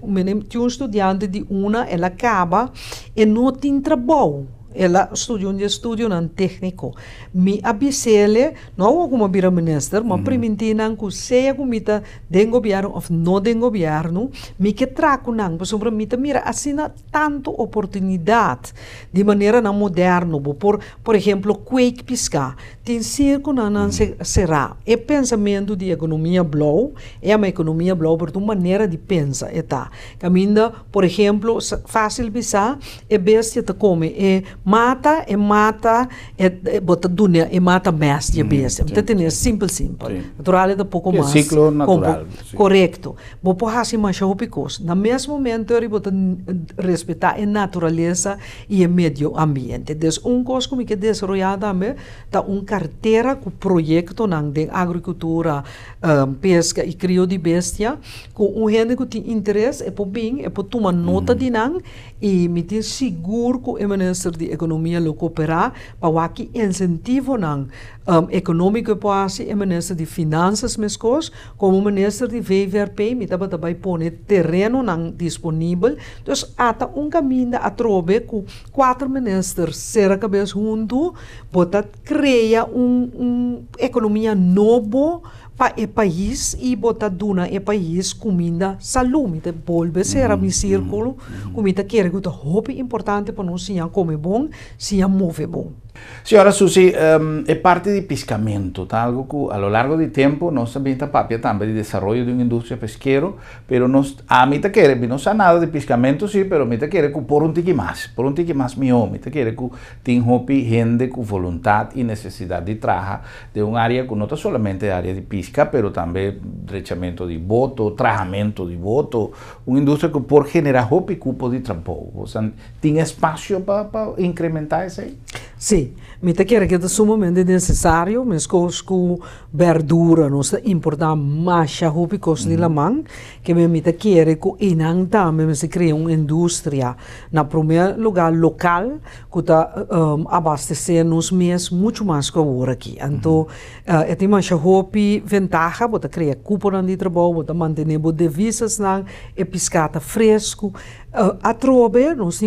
tinha um estudante de uma, ela acaba e não tem trabalho ella studion je studion an tekniko mi abisele não wo kuma bira minister mo mm. Uhum. priminti nang ku seya ku mita den governo of no den gobierno mi ke traku sobre mita mira na tanto oportunidade de maneira na moderno por por exemplo quake pisca tem circo na não será é pensamento de economia blow é uma economia blow por uma maneira de pensa está, caminda por exemplo fácil pisar é bestia te come é Mata e mata, e, bota dunia e mata mais mm, de vez. Então tem simples, simples. Natural é pouco mais. Ciclo natural. Correto. Vou por assim mais o picos. No mesmo momento, ele bota mm, respeitar a natureza e o meio ambiente. Des um coisa como que desenvolvida me tá um carteira com projeto nang de agricultura, um, ehm, pesca e crio de bestia, com um gente que tem interesse é por bem, é por tomar nota mm. de nang e me tem seguro com o ministro de economia recuperar, para aqui incentivo não um, econômico para o ministro de finanças mescos, como o ministro de VVRP, me estava também põe terreno não disponível, então ata um caminho a trobe quatro ministros será cabeça junto, botar cria um economia novo pa e é país e bota duna e é país comida salume te bolbe será um uhum, círculo uhum, uhum. comida que é muito hobby importante para nós se come bom se move bom Señora Susi, em, es parte de pescamento, Algo que a lo largo de tiempo no se está papia también de desarrollo de una industria pesquero, pero a mí te vino no sé nada de pescamento, sí, pero me te quiere por un tiki más, por un tiki más mío, me te quiere que tenga hopi gente con voluntad y necesidad de traja de un área que no está solamente área de pesca, pero también rechamento de voto, trajamento de voto, una industria que por generar hopi cupo de trampo o sea, espacio espacio para incrementar ese Sí. sì, mita che che su momento è necessario, mes cosco verdura, non sta importa mascia hopi cos ni que man, che me mita che co inanta me si crea un'industria, na primer lugar local, que está um, abastecer nos meses muito mais que agora aqui. Então, uh, é tem roupa e ventaja, bota criar cupo de trabalho, bota manter bo devisas na, é piscata fresco, eh, a trove temos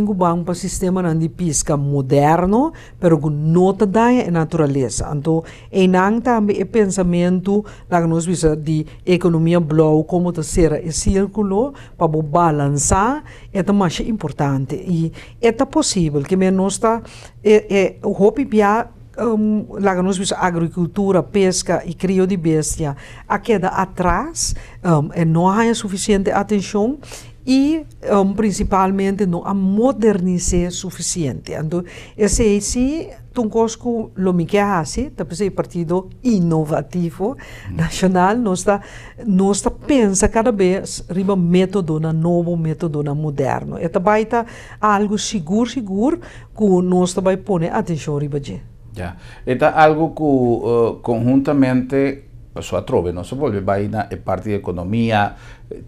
um sistema de pisca moderno, pero com nota a natureza. Então, em também é pensamento da nós visa de economia blue como tá ser círculo para balançar é mais importante e é possível que menos está, é, é o hopi um, lá nós vimos agricultura, pesca e crio de bestia, a queda atrás, um, ehm, não há suficiente atenção e um, principalmente não a modernizar suficiente. Então, esse é esse Tuncosko lo que hace, talvez é um partido inovativo mm. nacional, nós está, não está pensa cada vez riba método, na novo método, na moderno. E também está algo seguro, seguro, que nós também pôr atenção riba de. Yeah. Está algo que uh, conjuntamente su no no se vuelve Baina es parte de economia.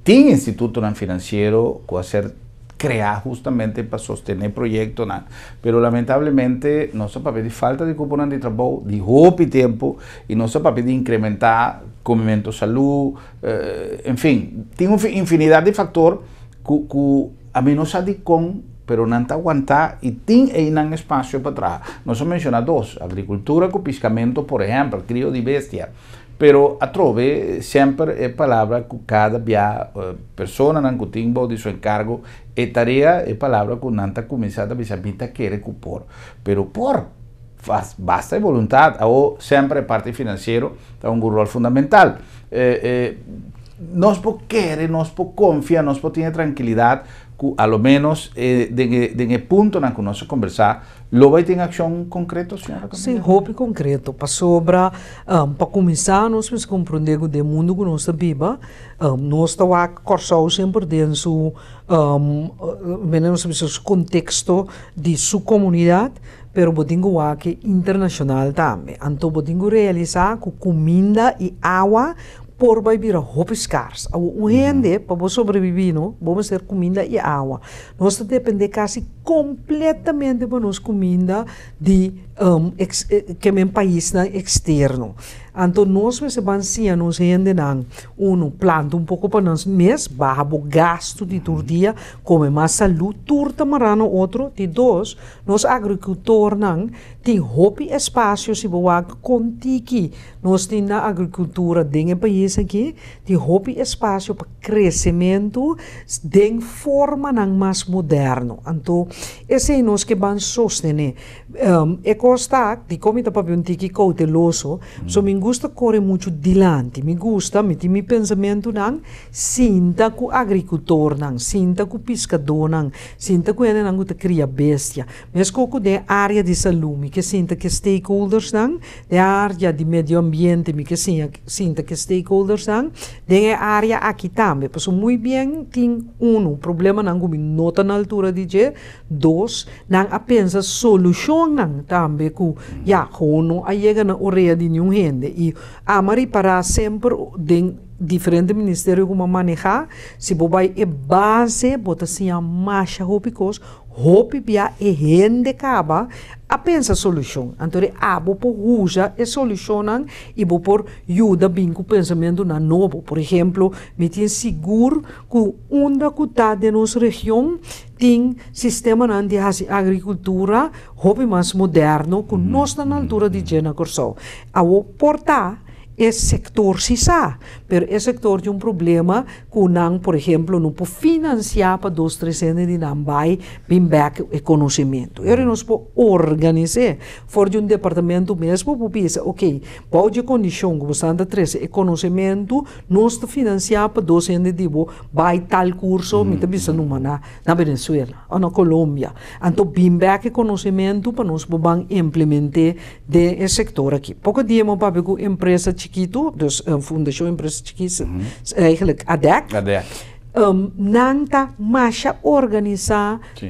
tiene instituto financiero financiero, puede ser creado justamente para sostener proyectos, nada. pero lamentablemente no se puede pedir falta de cupones de trabajo, de y tiempo, y se para pedir incrementar comimiento salud, eh, en fin, tiene infinidad de factores que a menos no con, pero no aguantar y tiene espacio para atrás. No se menciona dos, agricultura con por ejemplo, crío de bestia pero a siempre sempre eh, palabra que cada eh, persona de su encargo e tarea palabra palabra que nanta começada a que Pero por basta voluntad, voluntad siempre sempre parte financiera es un rol fundamental. Eh, eh, nos por querer, nos por confiar, nos por tener tranquilidad a menos eh, de, de, ponto na que nós conversar, lo vai ter ação concreta, senhora? Sim, roupa concreto. Para sobra, um, ah, para começar, nós precisamos compreender o mundo que nós estamos um, nós estamos a corçar sempre dentro ah, ah, do contexto de sua comunidade, pero botingo aqui internacional também. Então, botingo realizar com comida e água por bai bira hopi O Awo uhum. para sobreviver, não, vamos ter comida e água. Nós dependemos quase completamente para nos comida de um, ex, eh, que é um país né, externo. Então, nós, mas bancinha, nós rendem, um, planta um pouco para nós mês, barra o gasto de todo dia, come mais saúde, turta marano outro, de dois, nós agricultores não, tem hobby espaço, se boa, contiki, nós tem na agricultura, tem país aqui, tem hobby espaço para crescimento, tem forma, não, mais moderno. Então, esse é nós que vamos sostener. Um, é costa de como está para um tiki cauteloso, mm. so, gusta correr muito dilante, me gusta meter meu pensamento não, sinta que agricultor não, sinta que pescador não, sinta que ele não cria bestia, mas que de área de saúde, que sinta que stakeholders não, de área de meio ambiente, que sinta que stakeholders não, de área aqui também, porque muito bem tem um problema não que me nota na altura de dizer, dois, a apenas solução não também mm. que já, não, aí é na orelha de nenhum gente, e amarei para sempre diferente ministério como manejar se bobai é base bota assim a marcha roupicos roupi bia e rende caba a pensa solução então a ah, bo por usa e solucionan e bo por ajuda bem com pensamento na novo por exemplo me tem seguro que onda que tá de nossa região tem sistema na né, de agricultura roupi mais moderno que uhum, nós na uhum, altura de uhum. Jena Corso a ah, o portar es sector se sabe, pero es sector de un problema que kunang, por exemplo, não po financiar para dois, tres anos de nambay back e conhecimento. Ele nos po organizar for de um departamento mesmo po pensar, ok, pode condição como santa três e conhecimento nos te financiar para dois anos de tipo vai tal curso, mm -hmm. mita na na Venezuela, ou na Colômbia. Então back e conhecimento para nós po bang implementar de sector aqui. Pouco dia mo pa empresa chiquito, dus een eh, fundação chiquis, mm eh, -hmm. is eigenlijk ADEC. ADEC. Um, ehm, nanta marcha organizar Sim.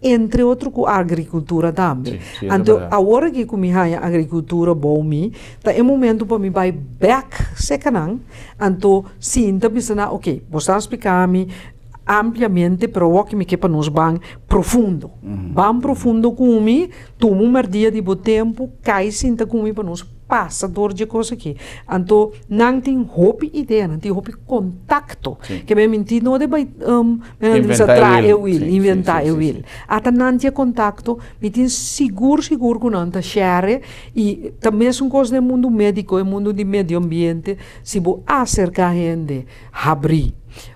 entre outro com a agricultura também. Sim, então, agora que comi a agricultura bom mi, tá é momento para me vai back secanang. Então, sim, tá pensando, ok, você está explicando ampliamente para o que me quepa nos bem profundo. Uhum. Bem profundo comi, tomo um dia de bom tempo, cai sinta comi para nós passa dor de coisa aqui. Então, não tem roupa ideia, não tem roupa contato. Sim. Que me mentir não é deve um, inventar eu é é will, inventar eu will. Até não tem contato, me tem seguro, seguro que não está share. E também são coisas do mundo médico, do mundo de meio ambiente. Se vou acercar a gente, abrir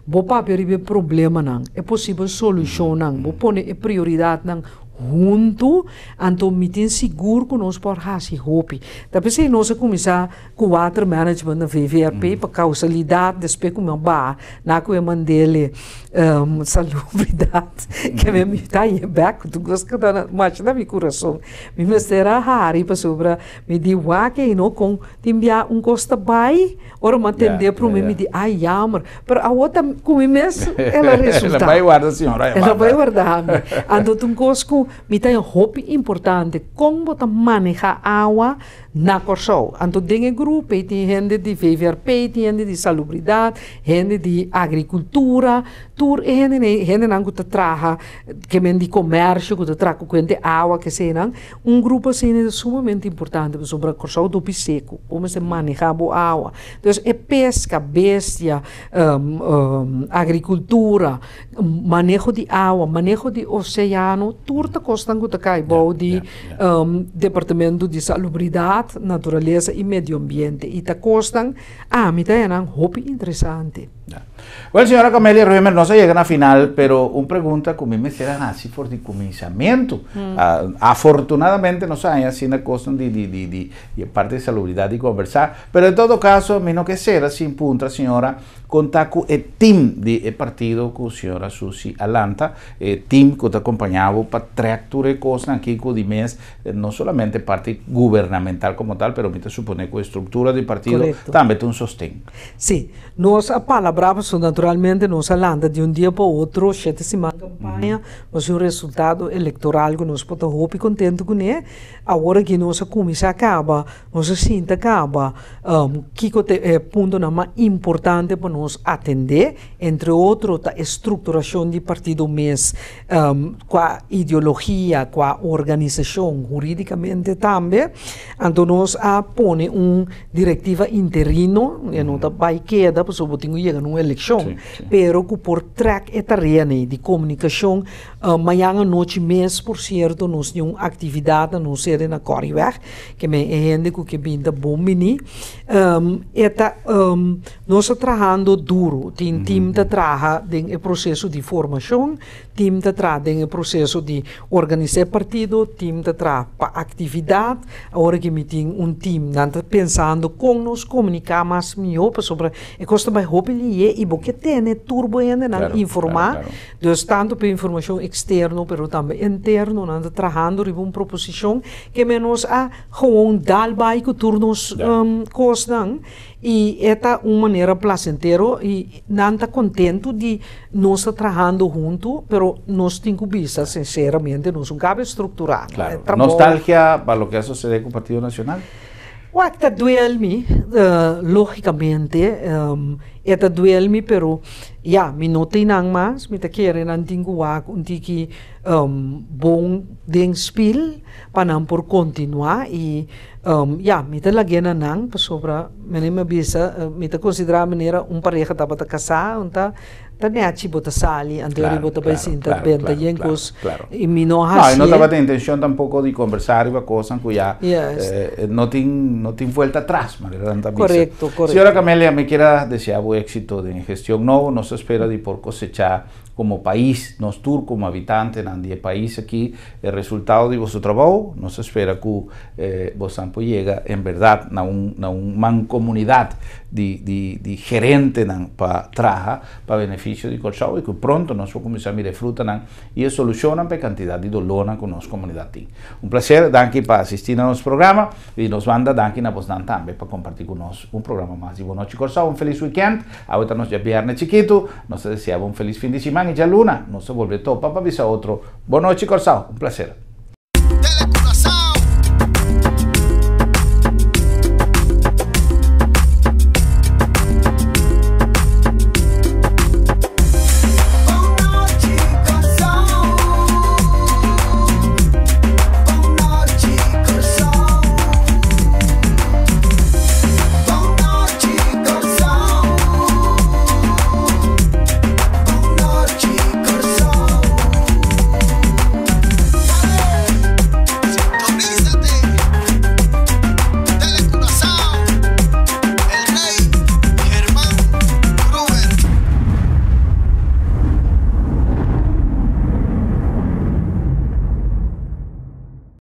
vou pa peri o problema não, é possível solucionar, vou uhum. pôr prioridade não junto anto mitin seguro com nós por hasi hopi da pese nós começar com water management mm. na VVRP uhum. para causalidade despe com meu bar na que eu mandele ehm, um, salubridade mm. que me me tá aí back tu gosto que tá mais na minha coração me me será hari para sobra me di wa que não com timbia um costa bai ora mantender de me me di ai amor para a outra com me ela resulta ela vai guardar senhora ela vai guardar ando tu um então, me tem hobby importante como tá maneja água na corção. Então, tem grupo, tem gente de VVRP, tem gente de salubridade, gente de agricultura, tur, gente, gente não que traga, que vem de comércio, que traga com gente água, que sei não. Um grupo assim é sumamente importante sobre a corção do Piseco, como se maneja a água. Então, é pesca, bestia, um, ehm, um, ehm, agricultura, manejo de água, manejo de oceano, tudo que Costango Tacaibó de Departamento de Salubridad, Naturaleza y Medio Ambiente. y costan. ah, me tienen un hobby interesante. Bueno, señora Camelia Ruemer, no se llegan a final, pero una pregunta que me será así por el mm. ah, afortunadamente no se así una cosa de, de, de, de, parte de salubridad y conversar, pero en todo caso, a que será sin punta, señora, contar com o time de partido com a senhora Susi Alanta, o eh, tim que te acompanhava para tratture coisas aqui com o Dimens, não somente parte governamental como tal, mas também supone que a estrutura do partido também tem um sustento. Sim, sí. nós a palavra naturalmente nós Alanta de um dia para outro, sete semanas de campanha, mas um resultado eleitoral que nós podemos roupa contentes com ele. agora que nossa comissão acaba, nossa cinta acaba, um, que é ponto mais importante para nos atender, entre outros, a estruturação de partido mês um, com a ideologia, com a organização juridicamente também. Então, nós a pone uma diretiva interino, e não está uhum. vai queda, porque eu tenho chega numa eleição, pero que por track e terreno de comunicação, uh, eh, manhã à noite mês, por certo, nos temos uma atividade, não sei, na Corriweg, que me é que que vinda bom mini, um, eta, um, nós trabalhamos trabalhando duro. Tem time que tem o processo de formação, time que tem o processo de organizar partido, time que trabalha para atividade. Agora que me tem um time nanta pensando como nos comunicar mais melhor sobre e costa mais roupa é, e e porque tem né? turbo é, né? ainda claro, informar. Claro, claro. Então, tanto para informação externa, mas também interna, nanta trabalhando em uma proposição que menos a gewoon dalbai que turnos yeah. um, Y esta una manera placentero y nanta contento de estar trabajando junto, pero no tengo sinceramente, no un cabe estructurar Claro. Nostalgia para lo que sucede con el Partido Nacional? O acta eta duel mi pero ya mi no tem nang mas mi ta kere nan tingu um, bom ding spil panam por continua e um, ya mi ta lagena nang pa sobra mene ma bisa uh, mi considera maneira um pareja ta bata casa unta ta ne aci bota sali anteriori claro, bota claro, paesinta benta claro, yenkos mi no no, no ta intención tampoco di conversar iba cosa cu ya yes. eh, no tin no tin vuelta atrás maneira tanta bisa correcto Camelia me quiera desear éxito de gestión nuevo, nos espera de por cosechar como país, nos tur como habitante el país aquí, el resultado de vuestro trabajo nos espera que eh, vos llega en verdad a una un mancomunidad de di, gerente para traja para beneficio de Corshaw y que pronto nuestra comisión mire fruta y solucionan la cantidad de dolor con nuestra comunidad. Un placer, danke para asistir a nuestro programa y nos manda danke a vos también para compartir con nosotros un programa más. Y buenas noches un feliz weekend, ahorita nos ya viernes chiquito, nos deseamos un feliz fin de semana y ya luna, nos se vuelve todo para avisar otro. Buenas noches Colchau, un placer.